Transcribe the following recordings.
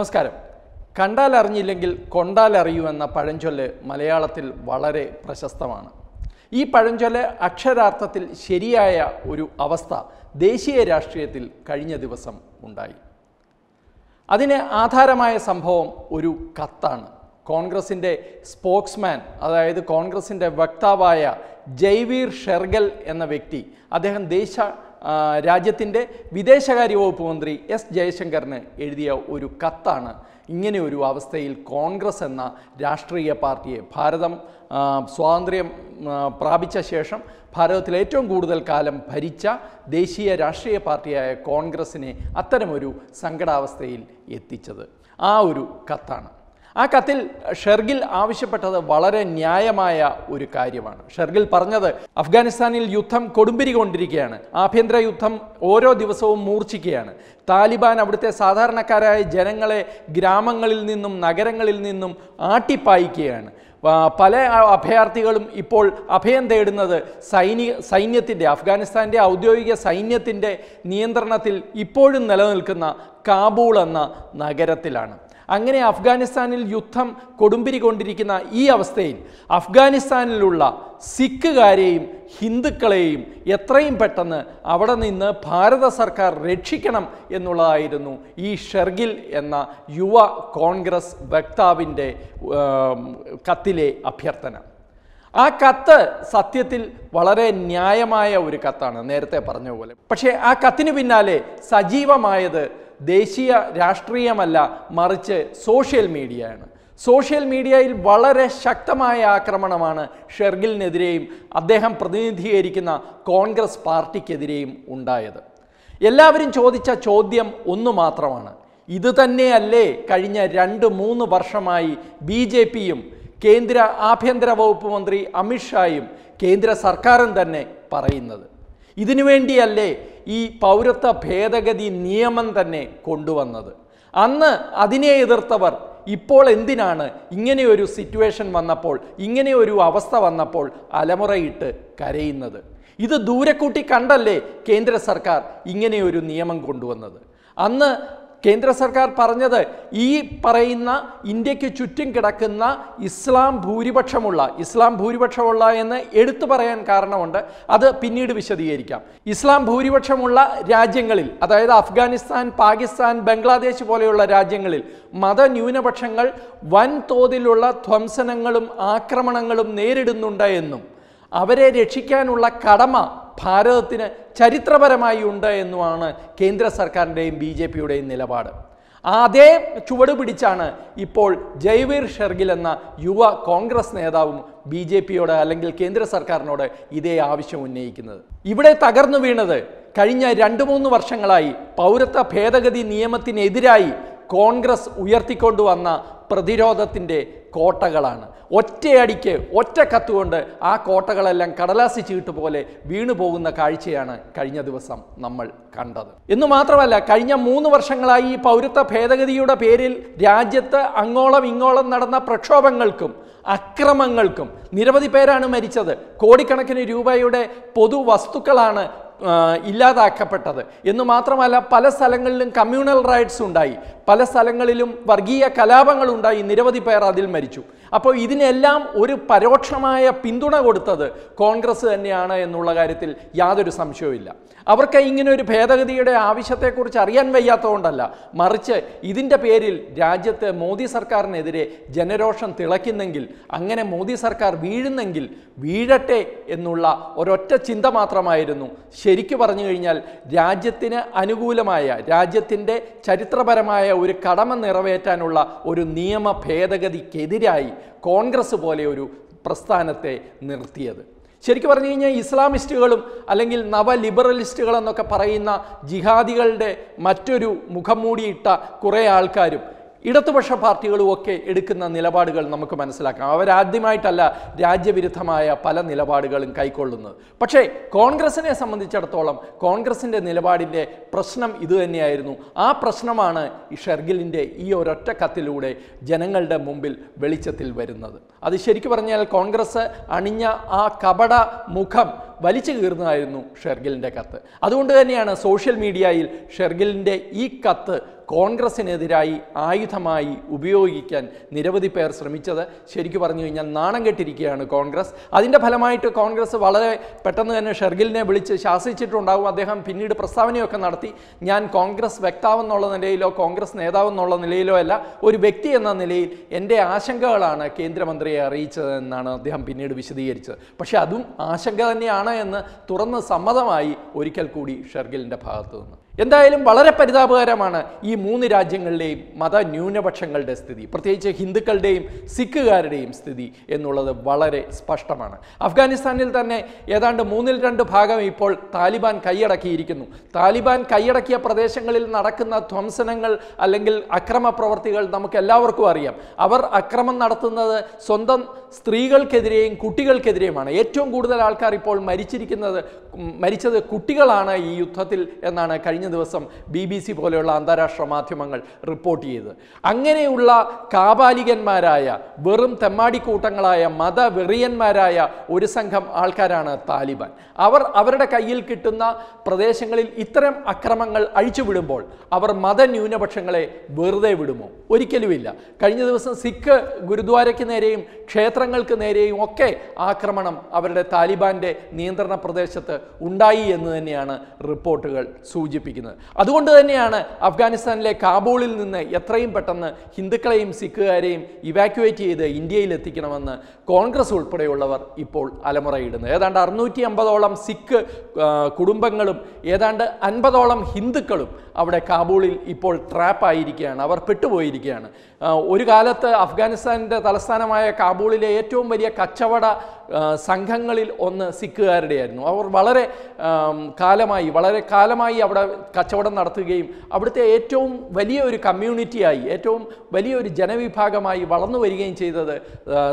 നമസ്കാരം കണ്ടാൽ അറിഞ്ഞില്ലെങ്കിൽ കൊണ്ടാൽ അറിയൂ എന്ന പഴഞ്ചൊല്ല് മലയാളത്തിൽ വളരെ പ്രശസ്തമാണ് ഈ പഴഞ്ചൊല്ല് അക്ഷരാർത്ഥത്തിൽ ശരിയായ ഒരു അവസ്ഥ ദേശീയ രാഷ്ട്രീയത്തിൽ കഴിഞ്ഞ ദിവസം ഉണ്ടായി അതിന് ആധാരമായ സംഭവം ഒരു കത്താണ് കോൺഗ്രസിൻ്റെ സ്പോക്സ്മാൻ അതായത് കോൺഗ്രസിൻ്റെ വക്താവായ ജൈവീർ ഷെർഗൽ എന്ന വ്യക്തി അദ്ദേഹം ദേശ രാജ്യത്തിൻ്റെ വിദേശകാര്യ വകുപ്പ് മന്ത്രി എസ് ജയശങ്കറിന് എഴുതിയ ഒരു കത്താണ് ഇങ്ങനെ ഒരു അവസ്ഥയിൽ കോൺഗ്രസ് എന്ന രാഷ്ട്രീയ പാർട്ടിയെ ഭാരതം സ്വാതന്ത്ര്യം പ്രാപിച്ച ശേഷം ഭാരതത്തിൽ ഏറ്റവും കൂടുതൽ കാലം ഭരിച്ച ദേശീയ രാഷ്ട്രീയ പാർട്ടിയായ കോൺഗ്രസിനെ അത്തരമൊരു സങ്കടാവസ്ഥയിൽ എത്തിച്ചത് ആ ഒരു കത്താണ് ആ കത്തിൽ ഷെർഗിൽ ആവശ്യപ്പെട്ടത് വളരെ ന്യായമായ ഒരു കാര്യമാണ് ഷെർഗിൽ പറഞ്ഞത് അഫ്ഗാനിസ്ഥാനിൽ യുദ്ധം കൊടുമ്പിരി കൊണ്ടിരിക്കുകയാണ് ആഭ്യന്തര യുദ്ധം ഓരോ ദിവസവും മൂർച്ഛിക്കുകയാണ് താലിബാൻ അവിടുത്തെ സാധാരണക്കാരായ ജനങ്ങളെ ഗ്രാമങ്ങളിൽ നിന്നും നഗരങ്ങളിൽ നിന്നും ആട്ടിപ്പായിക്കുകയാണ് പല അഭയാർത്ഥികളും ഇപ്പോൾ അഭയം തേടുന്നത് സൈനിക സൈന്യത്തിൻ്റെ അഫ്ഗാനിസ്ഥാൻ്റെ ഔദ്യോഗിക സൈന്യത്തിൻ്റെ നിയന്ത്രണത്തിൽ ഇപ്പോഴും നിലനിൽക്കുന്ന കാബൂൾ എന്ന നഗരത്തിലാണ് അങ്ങനെ അഫ്ഗാനിസ്ഥാനിൽ യുദ്ധം കൊടുമ്പിരി കൊണ്ടിരിക്കുന്ന ഈ അവസ്ഥയിൽ അഫ്ഗാനിസ്ഥാനിലുള്ള സിഖുകാരെയും ഹിന്ദുക്കളെയും എത്രയും പെട്ടെന്ന് അവിടെ നിന്ന് ഭാരത സർക്കാർ രക്ഷിക്കണം എന്നുള്ളതായിരുന്നു ഈ ഷെർഗിൽ എന്ന യുവ കോൺഗ്രസ് വക്താവിൻ്റെ കത്തിലെ അഭ്യർത്ഥന ആ കത്ത് സത്യത്തിൽ വളരെ ന്യായമായ ഒരു കത്താണ് നേരത്തെ പറഞ്ഞ പോലെ പക്ഷേ ആ കത്തിന് പിന്നാലെ സജീവമായത് ദേശീയ രാഷ്ട്രീയമല്ല മറിച്ച് സോഷ്യൽ മീഡിയയാണ് സോഷ്യൽ മീഡിയയിൽ വളരെ ശക്തമായ ആക്രമണമാണ് ഷെർഗിലിനെതിരെയും അദ്ദേഹം പ്രതിനിധീകരിക്കുന്ന കോൺഗ്രസ് പാർട്ടിക്കെതിരെയും ഉണ്ടായത് എല്ലാവരും ചോദിച്ച ചോദ്യം ഒന്നു മാത്രമാണ് ഇതുതന്നെയല്ലേ കഴിഞ്ഞ രണ്ട് മൂന്ന് വർഷമായി ബി ജെ പിയും കേന്ദ്ര ആഭ്യന്തര വകുപ്പ് മന്ത്രി അമിത്ഷായും കേന്ദ്ര സർക്കാരും തന്നെ പറയുന്നത് ഇതിനുവേണ്ടിയല്ലേ ഈ പൗരത്വ ഭേദഗതി നിയമം തന്നെ കൊണ്ടുവന്നത് അന്ന് അതിനെ എതിർത്തവർ ഇപ്പോൾ എന്തിനാണ് ഇങ്ങനെയൊരു സിറ്റുവേഷൻ വന്നപ്പോൾ ഇങ്ങനെയൊരു അവസ്ഥ വന്നപ്പോൾ അലമുറയിട്ട് കരയുന്നത് ഇത് ദൂരെക്കൂട്ടി കണ്ടല്ലേ കേന്ദ്ര സർക്കാർ ഇങ്ങനെയൊരു നിയമം കൊണ്ടുവന്നത് അന്ന് കേന്ദ്ര സർക്കാർ പറഞ്ഞത് ഈ പറയുന്ന ഇന്ത്യക്ക് ചുറ്റും കിടക്കുന്ന ഇസ്ലാം ഭൂരിപക്ഷമുള്ള ഇസ്ലാം ഭൂരിപക്ഷമുള്ള എന്ന് എടുത്തു പറയാൻ കാരണമുണ്ട് അത് പിന്നീട് വിശദീകരിക്കാം ഇസ്ലാം ഭൂരിപക്ഷമുള്ള രാജ്യങ്ങളിൽ അതായത് അഫ്ഗാനിസ്ഥാൻ പാകിസ്ഥാൻ ബംഗ്ലാദേശ് പോലെയുള്ള രാജ്യങ്ങളിൽ മതന്യൂനപക്ഷങ്ങൾ വൻതോതിലുള്ള ധ്വംസനങ്ങളും ആക്രമണങ്ങളും നേരിടുന്നുണ്ട് എന്നും അവരെ രക്ഷിക്കാനുള്ള കടമ ഭാരതത്തിന് ചരിത്രപരമായി ഉണ്ട് എന്നുമാണ് കേന്ദ്ര സർക്കാരിൻ്റെയും ബി ജെ പിയുടെയും നിലപാട് അതേ ചുവട് പിടിച്ചാണ് ഇപ്പോൾ ജയ്വീർ ഷെർഗിൽ എന്ന യുവ കോൺഗ്രസ് നേതാവും ബി ജെ പിയോട് അല്ലെങ്കിൽ കേന്ദ്ര സർക്കാരിനോട് ഇതേ ആവശ്യം ഉന്നയിക്കുന്നത് ഇവിടെ തകർന്നു വീണത് കഴിഞ്ഞ രണ്ട് മൂന്ന് വർഷങ്ങളായി പൗരത്വ ഭേദഗതി നിയമത്തിനെതിരായി കോൺഗ്രസ് ഉയർത്തിക്കൊണ്ടുവന്ന പ്രതിരോധത്തിൻ്റെ കോട്ടകളാണ് ഒറ്റയടിക്ക് ഒറ്റ കത്തുകൊണ്ട് ആ കോട്ടകളെല്ലാം കടലാസി ചീട്ട് പോലെ വീണു പോകുന്ന കാഴ്ചയാണ് കഴിഞ്ഞ ദിവസം നമ്മൾ കണ്ടത് എന്നു മാത്രമല്ല കഴിഞ്ഞ മൂന്ന് വർഷങ്ങളായി ഈ പൗരത്വ ഭേദഗതിയുടെ പേരിൽ രാജ്യത്ത് അങ്ങോളം ഇങ്ങോളം നടന്ന പ്രക്ഷോഭങ്ങൾക്കും അക്രമങ്ങൾക്കും നിരവധി പേരാണ് മരിച്ചത് കോടിക്കണക്കിന് രൂപയുടെ പൊതുവസ്തുക്കളാണ് ഇല്ലാതാക്കപ്പെട്ടത് എന്ന് മാത്രമല്ല പല സ്ഥലങ്ങളിലും കമ്മ്യൂണൽ റൈറ്റ്സ് ഉണ്ടായി പല സ്ഥലങ്ങളിലും വർഗീയ കലാപങ്ങൾ ഉണ്ടായി നിരവധി പേർ അതിൽ മരിച്ചു അപ്പോൾ ഇതിനെല്ലാം ഒരു പരോക്ഷമായ പിന്തുണ കൊടുത്തത് കോൺഗ്രസ് തന്നെയാണ് എന്നുള്ള കാര്യത്തിൽ യാതൊരു സംശയവുമില്ല അവർക്ക് ഇങ്ങനെ ഒരു ഭേദഗതിയുടെ ആവശ്യത്തെക്കുറിച്ച് അറിയാൻ വയ്യാത്തതുകൊണ്ടല്ല മറിച്ച് ഇതിൻ്റെ പേരിൽ രാജ്യത്ത് മോദി സർക്കാരിനെതിരെ ജനരോഷം തിളയ്ക്കുന്നെങ്കിൽ അങ്ങനെ മോദി സർക്കാർ വീഴുന്നെങ്കിൽ വീഴട്ടെ എന്നുള്ള ഒരൊറ്റ ചിന്ത മാത്രമായിരുന്നു ശരിക്കു പറഞ്ഞു കഴിഞ്ഞാൽ രാജ്യത്തിന് അനുകൂലമായ രാജ്യത്തിൻ്റെ ചരിത്രപരമായ ഒരു കടമ നിറവേറ്റാനുള്ള ഒരു നിയമ ഭേദഗതിക്കെതിരായി കോൺഗ്രസ് പോലെ ഒരു പ്രസ്ഥാനത്തെ നിർത്തിയത് ശരിക്കും പറഞ്ഞു കഴിഞ്ഞാൽ ഇസ്ലാമിസ്റ്റുകളും അല്ലെങ്കിൽ നവലിബറലിസ്റ്റുകൾ എന്നൊക്കെ പറയുന്ന ജിഹാദികളുടെ മറ്റൊരു മുഖംമൂടിയിട്ട കുറേ ആൾക്കാരും ഇടതുപക്ഷ ഒക്കെ എടുക്കുന്ന നിലപാടുകൾ നമുക്ക് മനസ്സിലാക്കാം അവരാദ്യമായിട്ടല്ല രാജ്യവിരുദ്ധമായ പല നിലപാടുകളും കൈക്കൊള്ളുന്നത് പക്ഷേ കോൺഗ്രസിനെ സംബന്ധിച്ചിടത്തോളം കോൺഗ്രസിൻ്റെ നിലപാടിൻ്റെ പ്രശ്നം ഇതുതന്നെയായിരുന്നു ആ പ്രശ്നമാണ് ഈ ഷെർഗിലിൻ്റെ ഈ ഒരൊറ്റ കത്തിലൂടെ ജനങ്ങളുടെ മുമ്പിൽ വെളിച്ചത്തിൽ വരുന്നത് അത് ശരിക്കു പറഞ്ഞാൽ കോൺഗ്രസ് അണിഞ്ഞ ആ കപട മുഖം വലിച്ചു കീർന്നതായിരുന്നു ഷെർഗിലിൻ്റെ കത്ത് അതുകൊണ്ട് തന്നെയാണ് സോഷ്യൽ മീഡിയയിൽ ഷെർഗിലിൻ്റെ ഈ കത്ത് കോൺഗ്രസിനെതിരായി ആയുധമായി ഉപയോഗിക്കാൻ നിരവധി പേർ ശ്രമിച്ചത് ശരിക്കും പറഞ്ഞു കഴിഞ്ഞാൽ നാണം കെട്ടിരിക്കുകയാണ് കോൺഗ്രസ് അതിൻ്റെ ഫലമായിട്ട് കോൺഗ്രസ് വളരെ പെട്ടെന്ന് തന്നെ ഷെർഗിലിനെ വിളിച്ച് ശാസിച്ചിട്ടുണ്ടാകും അദ്ദേഹം പിന്നീട് പ്രസ്താവനയൊക്കെ നടത്തി ഞാൻ കോൺഗ്രസ് വ്യക്താവെന്നുള്ള നിലയിലോ കോൺഗ്രസ് നേതാവെന്നുള്ള നിലയിലോ അല്ല ഒരു വ്യക്തി എന്ന നിലയിൽ എൻ്റെ ആശങ്കകളാണ് കേന്ദ്രമന്ത്രിയെ അറിയിച്ചതെന്നാണ് അദ്ദേഹം പിന്നീട് വിശദീകരിച്ചത് പക്ഷേ അതും ആശങ്ക തന്നെയാണ് എന്ന് തുറന്ന് സമ്മതമായി ഒരിക്കൽ കൂടി ഷെർഗിലിൻ്റെ ഭാഗത്തു നിന്ന് എന്തായാലും വളരെ പരിതാപകരമാണ് ഈ മൂന്ന് രാജ്യങ്ങളുടെയും മത ന്യൂനപക്ഷങ്ങളുടെ സ്ഥിതി പ്രത്യേകിച്ച് ഹിന്ദുക്കളുടെയും സിഖുകാരുടെയും സ്ഥിതി എന്നുള്ളത് വളരെ സ്പഷ്ടമാണ് അഫ്ഗാനിസ്ഥാനിൽ തന്നെ ഏതാണ്ട് മൂന്നിൽ രണ്ട് ഭാഗം ഇപ്പോൾ താലിബാൻ കൈയടക്കിയിരിക്കുന്നു താലിബാൻ കൈയടക്കിയ പ്രദേശങ്ങളിൽ നടക്കുന്ന ധ്വംസനങ്ങൾ അല്ലെങ്കിൽ അക്രമ പ്രവർത്തികൾ നമുക്ക് എല്ലാവർക്കും അറിയാം അവർ അക്രമം നടത്തുന്നത് സ്വന്തം സ്ത്രീകൾക്കെതിരെയും കുട്ടികൾക്കെതിരെയുമാണ് ഏറ്റവും കൂടുതൽ ആൾക്കാർ ഇപ്പോൾ മരിച്ചിരിക്കുന്നത് മരിച്ചത് കുട്ടികളാണ് ഈ യുദ്ധത്തിൽ എന്നാണ് കഴിഞ്ഞ കഴിഞ്ഞ ദിവസം ബി ബി സി പോലെയുള്ള അന്താരാഷ്ട്ര മാധ്യമങ്ങൾ റിപ്പോർട്ട് ചെയ്തത് അങ്ങനെയുള്ള കാപാലികന്മാരായ വെറും തെമ്മാടിക്കൂട്ടങ്ങളായ മതവെറിയന്മാരായ ഒരു സംഘം ആൾക്കാരാണ് താലിബാൻ അവർ അവരുടെ കയ്യിൽ കിട്ടുന്ന പ്രദേശങ്ങളിൽ ഇത്തരം അക്രമങ്ങൾ അഴിച്ചുവിടുമ്പോൾ അവർ മതന്യൂനപക്ഷങ്ങളെ വെറുതെ വിടുമോ ഒരിക്കലുമില്ല കഴിഞ്ഞ ദിവസം സിഖ് ഗുരുദ്വാരയ്ക്ക് നേരെയും ക്ഷേത്രങ്ങൾക്ക് നേരെയും ഒക്കെ ആക്രമണം അവരുടെ താലിബാൻ്റെ നിയന്ത്രണ പ്രദേശത്ത് ഉണ്ടായി എന്ന് തന്നെയാണ് റിപ്പോർട്ടുകൾ സൂചിപ്പിക്കുന്നത് സൂചിപ്പിക്കുന്നത് അതുകൊണ്ട് തന്നെയാണ് അഫ്ഗാനിസ്ഥാനിലെ കാബൂളിൽ നിന്ന് എത്രയും പെട്ടെന്ന് ഹിന്ദുക്കളെയും സിഖുകാരെയും ഇവാക്യുവേറ്റ് ചെയ്ത് ഇന്ത്യയിൽ എത്തിക്കണമെന്ന് കോൺഗ്രസ് ഉൾപ്പെടെയുള്ളവർ ഇപ്പോൾ അലമുറയിടുന്നത് ഏതാണ്ട് അറുന്നൂറ്റി അമ്പതോളം സിഖ് കുടുംബങ്ങളും ഏതാണ്ട് അൻപതോളം ഹിന്ദുക്കളും അവിടെ കാബൂളിൽ ഇപ്പോൾ ട്രാപ്പായിരിക്കുകയാണ് അവർ പെട്ടുപോയിരിക്കുകയാണ് ഒരു കാലത്ത് അഫ്ഗാനിസ്ഥാനിൻ്റെ തലസ്ഥാനമായ കാബൂളിലെ ഏറ്റവും വലിയ കച്ചവട സംഘങ്ങളിൽ ഒന്ന് സിഖുകാരുടെയായിരുന്നു അവർ വളരെ കാലമായി വളരെ കാലമായി അവിടെ കച്ചവടം നടത്തുകയും അവിടുത്തെ ഏറ്റവും വലിയ ഒരു കമ്മ്യൂണിറ്റിയായി ഏറ്റവും വലിയ ഒരു ജനവിഭാഗമായി വളർന്നു വരികയും ചെയ്തത്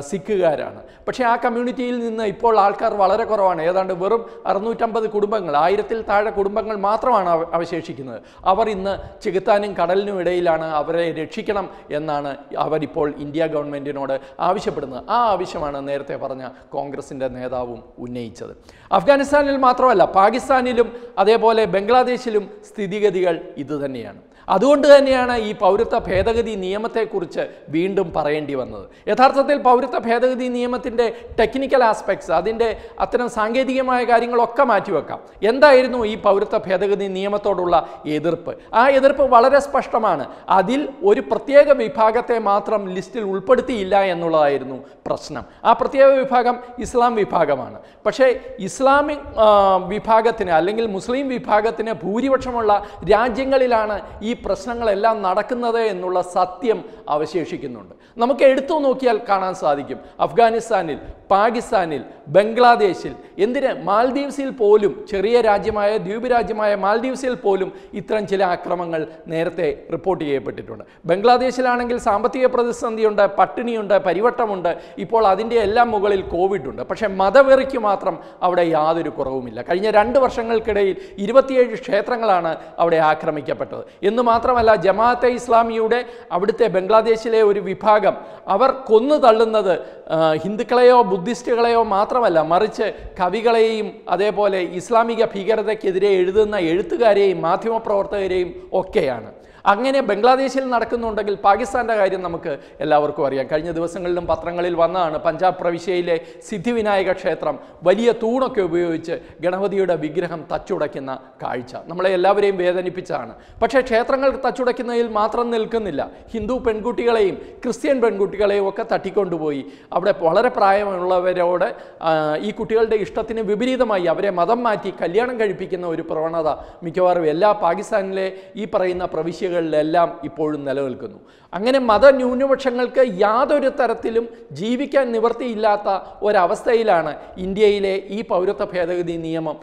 സിഖുകാരാണ് പക്ഷേ ആ കമ്മ്യൂണിറ്റിയിൽ നിന്ന് ഇപ്പോൾ ആൾക്കാർ വളരെ കുറവാണ് ഏതാണ്ട് വെറും അറുന്നൂറ്റമ്പത് കുടുംബങ്ങൾ ആയിരത്തിൽ താഴെ കുടുംബങ്ങൾ മാത്രമാണ് അവശേഷിക്കുന്നത് അവർ ഇന്ന് ചികിത്താനും കടലിനും ഇടയിലാണ് അവരെ രക്ഷിക്കണം എന്നാണ് അവരിപ്പോൾ ഇന്ത്യ ഗവൺമെൻറ്റിനോട് ആവശ്യപ്പെടുന്നത് ആ ആവശ്യമാണ് നേരത്തെ പറഞ്ഞ കോൺ കോൺഗ്രസിൻ്റെ നേതാവും ഉന്നയിച്ചത് അഫ്ഗാനിസ്ഥാനിൽ മാത്രമല്ല പാകിസ്ഥാനിലും അതേപോലെ ബംഗ്ലാദേശിലും സ്ഥിതിഗതികൾ ഇതുതന്നെയാണ് അതുകൊണ്ട് തന്നെയാണ് ഈ പൗരത്വ ഭേദഗതി നിയമത്തെക്കുറിച്ച് വീണ്ടും പറയേണ്ടി വന്നത് യഥാർത്ഥത്തിൽ പൗരത്വ ഭേദഗതി നിയമത്തിൻ്റെ ടെക്നിക്കൽ ആസ്പെക്ട്സ് അതിൻ്റെ അത്തരം സാങ്കേതികമായ കാര്യങ്ങളൊക്കെ മാറ്റിവെക്കാം എന്തായിരുന്നു ഈ പൗരത്വ ഭേദഗതി നിയമത്തോടുള്ള എതിർപ്പ് ആ എതിർപ്പ് വളരെ സ്പഷ്ടമാണ് അതിൽ ഒരു പ്രത്യേക വിഭാഗത്തെ മാത്രം ലിസ്റ്റിൽ ഉൾപ്പെടുത്തിയില്ല എന്നുള്ളതായിരുന്നു പ്രശ്നം ആ പ്രത്യേക വിഭാഗം ഇസ്ലാം വിഭാഗമാണ് പക്ഷേ ഇസ്ലാമിക് വിഭാഗത്തിന് അല്ലെങ്കിൽ മുസ്ലിം വിഭാഗത്തിന് ഭൂരിപക്ഷമുള്ള രാജ്യങ്ങളിലാണ് ഈ പ്രശ്നങ്ങളെല്ലാം നടക്കുന്നത് എന്നുള്ള സത്യം അവശേഷിക്കുന്നുണ്ട് നമുക്ക് എടുത്തു നോക്കിയാൽ കാണാൻ സാധിക്കും അഫ്ഗാനിസ്ഥാനിൽ പാകിസ്ഥാനിൽ ബംഗ്ലാദേശിൽ എന്തിന് മാൽദീവ്സിൽ പോലും ചെറിയ രാജ്യമായ ദ്വീപ് രാജ്യമായ മാൽദീവ്സിൽ പോലും ഇത്തരം ചില ആക്രമങ്ങൾ നേരത്തെ റിപ്പോർട്ട് ചെയ്യപ്പെട്ടിട്ടുണ്ട് ബംഗ്ലാദേശിലാണെങ്കിൽ സാമ്പത്തിക പ്രതിസന്ധിയുണ്ട് പട്ടിണിയുണ്ട് പരിവട്ടമുണ്ട് ഇപ്പോൾ അതിൻ്റെ എല്ലാം മുകളിൽ കോവിഡ് ഉണ്ട് പക്ഷേ മതവെറിക്ക് മാത്രം അവിടെ യാതൊരു കുറവുമില്ല കഴിഞ്ഞ രണ്ട് വർഷങ്ങൾക്കിടയിൽ ഇരുപത്തിയേഴ് ക്ഷേത്രങ്ങളാണ് അവിടെ ആക്രമിക്കപ്പെട്ടത് എന്ന് മാത്രമല്ല ജമാഅത്തെ ഇസ്ലാമിയുടെ അവിടുത്തെ ബംഗ്ലാദേശിലെ ഒരു വിഭാഗം അവർ കൊന്നു തള്ളുന്നത് ഹിന്ദുക്കളെയോ ബുദ്ധിസ്റ്റുകളെയോ മാത്രമല്ല മറിച്ച് കവികളെയും അതേപോലെ ഇസ്ലാമിക ഭീകരതയ്ക്കെതിരെ എഴുതുന്ന എഴുത്തുകാരെയും മാധ്യമപ്രവർത്തകരെയും ഒക്കെയാണ് അങ്ങനെ ബംഗ്ലാദേശിൽ നടക്കുന്നുണ്ടെങ്കിൽ പാകിസ്ഥാൻ്റെ കാര്യം നമുക്ക് എല്ലാവർക്കും അറിയാം കഴിഞ്ഞ ദിവസങ്ങളിലും പത്രങ്ങളിൽ വന്നതാണ് പഞ്ചാബ് പ്രവിശ്യയിലെ സിദ്ധിവിനായക ക്ഷേത്രം വലിയ തൂണൊക്കെ ഉപയോഗിച്ച് ഗണപതിയുടെ വിഗ്രഹം തച്ചുടയ്ക്കുന്ന കാഴ്ച നമ്മളെ എല്ലാവരെയും വേദനിപ്പിച്ചതാണ് പക്ഷേ ക്ഷേത്രങ്ങൾ തച്ചുടയ്ക്കുന്നതിൽ മാത്രം നിൽക്കുന്നില്ല ഹിന്ദു പെൺകുട്ടികളെയും ക്രിസ്ത്യൻ പെൺകുട്ടികളെയും ഒക്കെ തട്ടിക്കൊണ്ടുപോയി അവിടെ വളരെ പ്രായമുള്ളവരോട് ഈ കുട്ടികളുടെ ഇഷ്ടത്തിന് വിപരീതമായി അവരെ മതം മാറ്റി കല്യാണം കഴിപ്പിക്കുന്ന ഒരു പ്രവണത മിക്കവാറും എല്ലാ പാകിസ്ഥാനിലെ ഈ പറയുന്ന പ്രവിശ്യകൾ കേന്ദ്രങ്ങളിലെല്ലാം ഇപ്പോഴും നിലനിൽക്കുന്നു അങ്ങനെ മതന്യൂനപക്ഷങ്ങൾക്ക് യാതൊരു തരത്തിലും ജീവിക്കാൻ നിവൃത്തിയില്ലാത്ത ഒരവസ്ഥയിലാണ് ഇന്ത്യയിലെ ഈ പൗരത്വ ഭേദഗതി നിയമം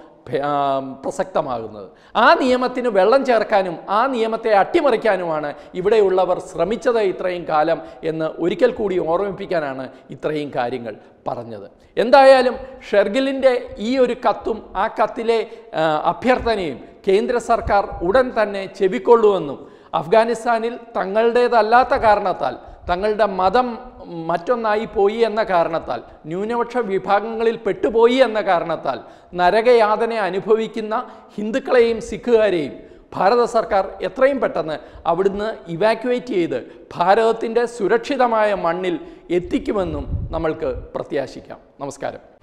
പ്രസക്തമാകുന്നത് ആ നിയമത്തിന് വെള്ളം ചേർക്കാനും ആ നിയമത്തെ അട്ടിമറിക്കാനുമാണ് ഇവിടെയുള്ളവർ ശ്രമിച്ചത് ഇത്രയും കാലം എന്ന് ഒരിക്കൽ കൂടി ഓർമ്മിപ്പിക്കാനാണ് ഇത്രയും കാര്യങ്ങൾ പറഞ്ഞത് എന്തായാലും ഷെർഗിലിൻ്റെ ഈ ഒരു കത്തും ആ കത്തിലെ അഭ്യർത്ഥനയും കേന്ദ്ര സർക്കാർ ഉടൻ തന്നെ ചെവിക്കൊള്ളുമെന്നും അഫ്ഗാനിസ്ഥാനിൽ തങ്ങളുടേതല്ലാത്ത കാരണത്താൽ തങ്ങളുടെ മതം മറ്റൊന്നായി പോയി എന്ന കാരണത്താൽ ന്യൂനപക്ഷ വിഭാഗങ്ങളിൽ പെട്ടുപോയി എന്ന കാരണത്താൽ നരകയാതന അനുഭവിക്കുന്ന ഹിന്ദുക്കളെയും സിഖുകാരെയും ഭാരത സർക്കാർ എത്രയും പെട്ടെന്ന് അവിടുന്ന് ഇവാക്യുവേറ്റ് ചെയ്ത് ഭാരതത്തിൻ്റെ സുരക്ഷിതമായ മണ്ണിൽ എത്തിക്കുമെന്നും നമ്മൾക്ക് പ്രത്യാശിക്കാം നമസ്കാരം